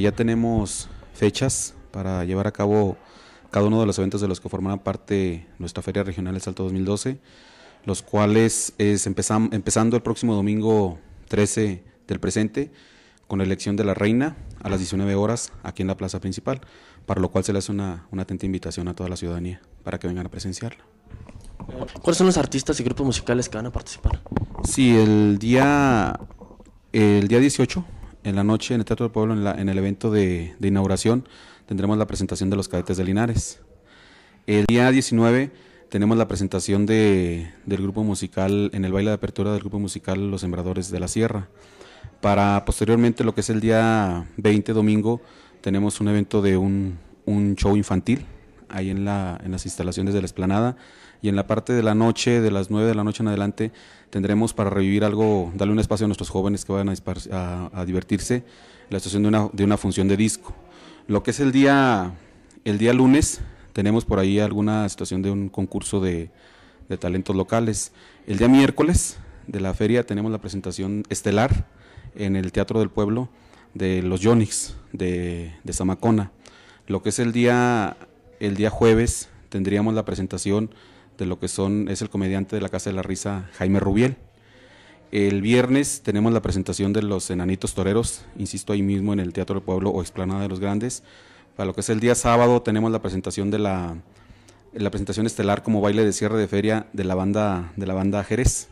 Ya tenemos fechas para llevar a cabo cada uno de los eventos de los que formarán parte nuestra Feria Regional El Salto 2012, los cuales es empezando el próximo domingo 13 del presente con la elección de la reina a las 19 horas aquí en la plaza principal, para lo cual se le hace una, una atenta invitación a toda la ciudadanía para que vengan a presenciarla. ¿Cuáles son los artistas y grupos musicales que van a participar? Sí, el día, el día 18 en la noche en el Teatro del Pueblo, en, el evento de, inauguración, tendremos la presentación de los cadetes de Linares. El día 19 tenemos la presentación del grupo musical, en el baile de apertura del grupo musical Los Sembradores de la Sierra. Para posteriormente, lo que es el día 20, domingo, tenemos un evento de un, un show infantil ahí en, la, en las instalaciones de la esplanada. Y en la parte de la noche, de las 9 de la noche en adelante, tendremos para revivir algo, darle un espacio a nuestros jóvenes que vayan a, divertirse, la estación de una, función de disco. Lo que es el día, el día lunes, tenemos por ahí alguna situación de un concurso de, talentos locales. El día miércoles de la feria tenemos la presentación estelar en el Teatro del Pueblo de los Yonix de, de Zamacona. Lo que es el día el día jueves tendríamos la presentación de lo que son es el comediante de la Casa de la Risa Jaime Rubiel. El viernes tenemos la presentación de los Enanitos Toreros, insisto, ahí mismo en el Teatro del Pueblo o Explanada de los Grandes. Para lo que es el día sábado tenemos la presentación de la, la presentación estelar como baile de cierre de feria de la banda de la banda Jerez.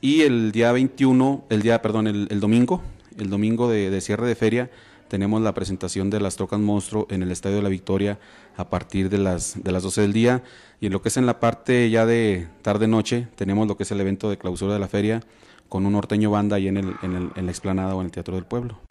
Y el día 21, el día, perdón, el, domingo, el domingo de, de cierre de feria tenemos la presentación de las Trocas Monstruo en el Estadio de la Victoria a partir de las, de las 12 del día. Y en lo que es en la parte ya de tarde-noche, tenemos lo que es el evento de clausura de la feria con un norteño banda ahí en, el, en, el, en la explanada o en el Teatro del Pueblo.